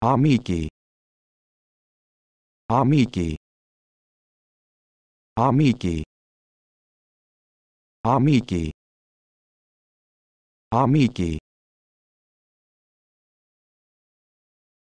Amici. Amici. Amici. Amici. Amici.